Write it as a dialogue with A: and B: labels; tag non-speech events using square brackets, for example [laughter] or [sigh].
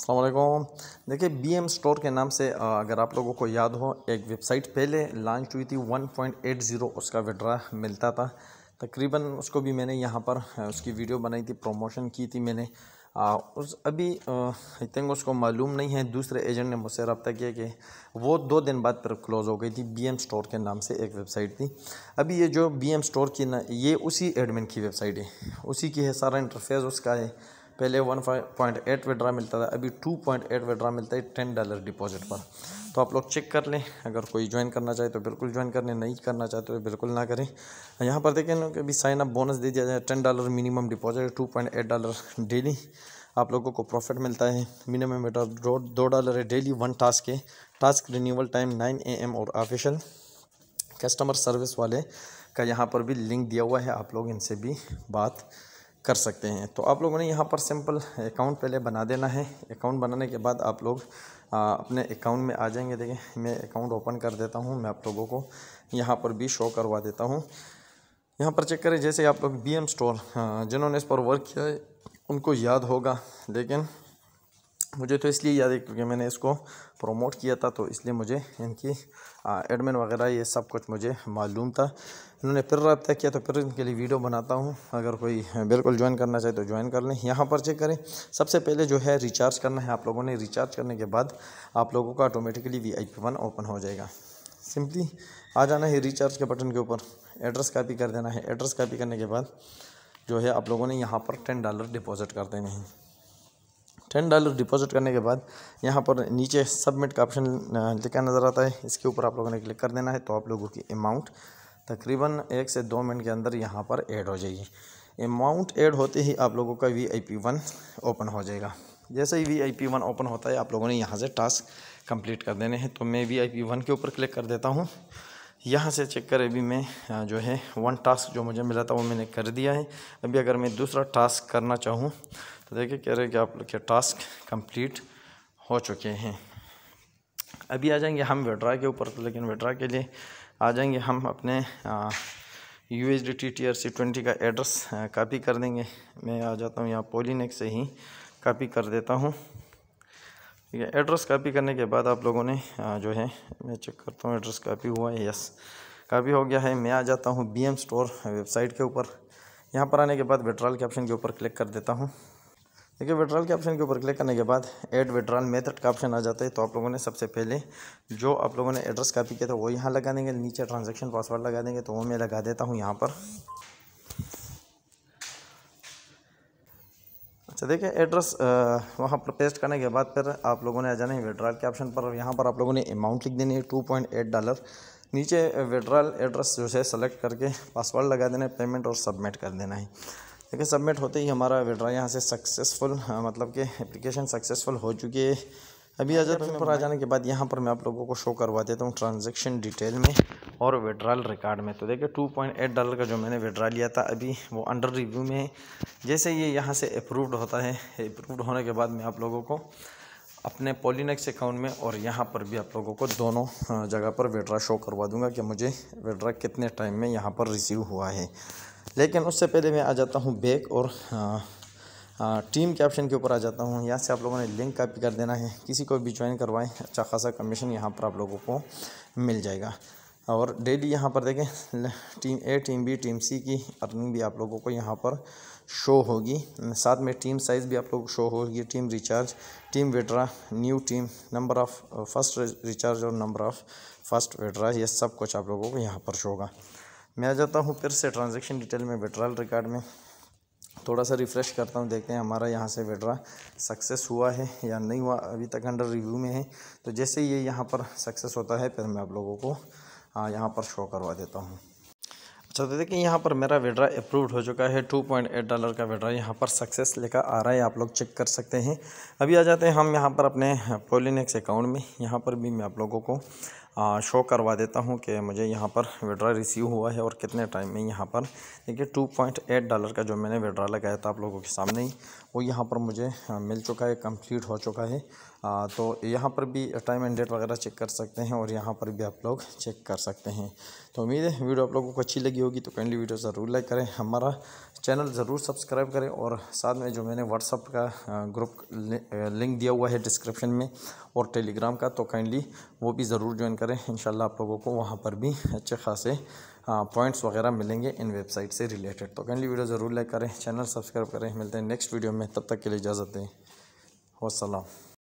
A: असलम देखिए B M store के नाम से अगर आप लोगों को याद हो एक वेबसाइट पहले लॉन्च हुई थी 1.80 उसका विड्रा मिलता था तकरीबन उसको भी मैंने यहाँ पर उसकी वीडियो बनाई थी प्रमोशन की थी मैंने आ, उस अभी आई थिंक उसको मालूम नहीं है दूसरे एजेंट ने मुझसे रबता किया कि वो दो दिन बाद पर क्लोज़ हो गई थी बी एम स्टोर के नाम से एक वेबसाइट थी अभी ये जो बी एम स्टोर की ना ये उसी एडमिन की वेबसाइट है उसी की है सारा इंटरफेस उसका है पहले वन पॉइंट एट विड्रा मिलता था अभी टू पॉइंट एट विड्रा मिलता है टेन डॉलर डिपॉजिट पर तो आप लोग चेक कर लें अगर कोई ज्वाइन करना चाहे तो बिल्कुल ज्वाइन कर लें नहीं करना चाहते तो बिल्कुल ना करें यहाँ पर देखें कि अभी साइन अप बोनस दे दिया जाए ten dollar minimum deposit two point eight dollar daily आप लोगों को प्रॉफिट मिलता है मिनिमम बेटा तो दो डॉलर है डेली वन टास्क है task renewal time nine A M और ऑफिशियल कस्टमर सर्विस वाले का यहाँ पर भी लिंक दिया हुआ है आप लोग इनसे भी बात कर सकते हैं तो आप लोगों ने यहाँ पर सिंपल अकाउंट पहले बना देना है अकाउंट बनाने के बाद आप लोग अपने अकाउंट में आ जाएंगे देखें मैं अकाउंट ओपन कर देता हूँ मैं आप लोगों को यहाँ पर भी शो करवा देता हूँ यहाँ पर चेक करें जैसे आप लोग बी एम स्टोर जिन्होंने इस पर वर्क किया है उनको याद होगा लेकिन मुझे तो इसलिए याद है क्योंकि मैंने इसको प्रमोट किया था तो इसलिए मुझे इनकी एडमिन वगैरह ये सब कुछ मुझे मालूम था इन्होंने फिर रबा किया तो फिर इनके लिए वीडियो बनाता हूँ अगर कोई बिल्कुल ज्वाइन करना चाहे तो ज्वाइन कर लें यहाँ पर चेक करें सबसे पहले जो है रिचार्ज करना है आप लोगों ने रिचार्ज करने के बाद आप लोगों का automatically V I P one open हो जाएगा सिंपली आ जाना है रिचार्ज के बटन के ऊपर एड्रेस कापी कर देना है एड्रेस कापी करने के बाद जो है आप लोगों ने यहाँ पर टेन डॉलर डिपॉज़िट कर देने हैं टेन डॉलर डिपॉजिट करने के बाद यहाँ पर नीचे सबमिट का ऑप्शन लिखा नज़र आता है इसके ऊपर आप लोगों ने क्लिक कर देना है तो आप लोगों की अमाउंट तकरीबन एक से दो मिनट के अंदर यहाँ पर ऐड हो जाएगी अमाउंट ऐड होते ही आप लोगों का V I P one open हो जाएगा जैसे ही V I P one open होता है आप लोगों ने यहाँ से टास्क कंप्लीट कर देने हैं तो मैं वी आई पी वन के ऊपर क्लिक कर देता हूँ यहाँ से चेक कर अभी मैं जो है वन टास्क जो मुझे मिला था वो मैंने कर दिया है अभी अगर मैं दूसरा टास्क करना चाहूँ तो देखिए कह रहे हैं कि आप लोग के टास्क कंप्लीट हो चुके हैं अभी आ जाएंगे हम विड्रा के ऊपर तो लेकिन विड्रा के लिए आ जाएंगे हम अपने U H D T T R C twenty का एड्रेस कापी कर देंगे मैं आ जाता हूँ यहाँ पोलिनेक से ही कापी कर देता हूँ ठीक है एड्रेस कापी करने के बाद आप लोगों ने जो है मैं चेक करता हूँ एड्रेस कापी हुआ है यस कापी हो गया है मैं आ जाता हूँ बी एम स्टोर वेबसाइट के ऊपर यहाँ पर आने के बाद विड्रॉल के ऑप्शन के ऊपर क्लिक कर देता हूँ देखिए विड्रॉल के ऑप्शन के ऊपर क्लिक करने के बाद एड विड्रॉल मेथड का ऑप्शन आ जाता है तो आप लोगों ने सबसे पहले जो आप लोगों ने एड्रेस कॉपी किया था वो यहाँ लगा देंगे नीचे ट्रांजेक्शन पासवर्ड लगा देंगे तो वो मैं लगा देता हूँ यहाँ पर तो देखिए एड्रेस वहाँ पर पेस्ट करने के बाद फिर आप लोगों ने आ जाना है विड्रॉल के ऑप्शन पर यहाँ पर आप लोगों ने अमाउंट लिख देनी है टू पॉइंट एट डॉलर नीचे विड्रॉल एड्रेस जो है सेलेक्ट करके पासवर्ड लगा देना है पेमेंट और सबमिट कर देना है देखिए सबमिट होते ही हमारा विड्रॉल यहाँ से सक्सेसफुल मतलब कि एप्लीकेशन सक्सेसफुल हो चुकी है अभी आजाद हाँ, तो पर आ जाने के बाद यहाँ पर मैं आप लोगों को शो करवा देता हूँ ट्रांजेक्शन डिटेल में और विड्रॉल रिकॉर्ड में तो देखिए टू पॉइंट एट डॉलर का जो मैंने विड्रॉ लिया था अभी वो अंडर रिव्यू में है जैसे ये यहाँ से अप्रूव्ड होता है अप्रूव्ड होने के बाद मैं आप लोगों को अपने पोलिनक्स अकाउंट में और यहाँ पर भी आप लोगों को दोनों जगह पर विड्रा शो करवा दूंगा कि मुझे विड्रा कितने टाइम में यहाँ पर रिसीव हुआ है लेकिन उससे पहले मैं आ जाता हूँ बैक और आ, टीम के ऑप्शन के ऊपर आ जाता हूँ यहाँ से आप लोगों ने लिंक कॉपी कर देना है किसी को भी ज्वाइन करवाएं अच्छा खासा कमीशन यहाँ पर आप लोगों को मिल जाएगा और डेली यहाँ पर देखें [laughs] team A team B team C की अर्निंग भी आप लोगों को यहाँ पर शो होगी साथ में टीम साइज़ भी आप लोगों को शो होगी team recharge team withdraw new team number of first recharge और नंबर ऑफ़ फर्स्ट वेड्रा ये सब कुछ आप लोगों को यहाँ पर शो होगा मैं आ जाता हूँ फिर से ट्रांजेक्शन डिटेल में विड्राल रिकार्ड में थोड़ा सा रिफ़्रेश करता हूँ देखते हैं हमारा यहाँ से वेड्रा सक्सेस हुआ है या नहीं हुआ अभी तक अंडर रिव्यू में है तो जैसे ये यह यहाँ पर सक्सेस होता है फिर मैं आप लोगों को हाँ यहाँ पर शो करवा देता हूँ अच्छा तो देखिए यहाँ पर मेरा विड्रा अप्रूव्ड हो चुका है टू पॉइंट एट डॉलर का विड्रा यहाँ पर सक्सेस लेकर आ रहा है आप लोग चेक कर सकते हैं अभी आ जाते हैं हम यहाँ पर अपने पोलिनक्स अकाउंट में यहाँ पर भी मैं आप लोगों को आ, शो करवा देता हूँ कि मुझे यहाँ पर विड्रा रिसीव हुआ है और कितने टाइम में यहाँ पर देखिए टू पॉइंट एट डॉलर का जो मैंने विड्रा लगाया था आप लोगों के सामने ही वो यहाँ पर मुझे मिल चुका है कंप्लीट हो चुका है आ, तो यहाँ पर भी टाइम एंड डेट वगैरह चेक कर सकते हैं और यहाँ पर भी आप लोग चेक कर सकते हैं तो उम्मीद है वीडियो आप लोगों को अच्छी लगी होगी तो काइंडली वीडियो ज़रूर लाइक करें हमारा चैनल ज़रूर सब्सक्राइब करें और साथ में जो मैंने व्हाट्सअप का ग्रुप लिंक दिया हुआ है डिस्क्रिप्शन में और टेलीग्राम का तो काइंडली वो भी ज़रूर ज्वाइन करें इन आप लोगों को वहाँ पर भी अच्छे खासे पॉइंट्स वगैरह मिलेंगे इन वेबसाइट से रिलेटेड तो काइंडली वीडियो ज़रूर लाइक करें चैनल सब्सक्राइब करें मिलते हैं नेक्स्ट वीडियो में तब तक के लिए इजाज़त दें वसलम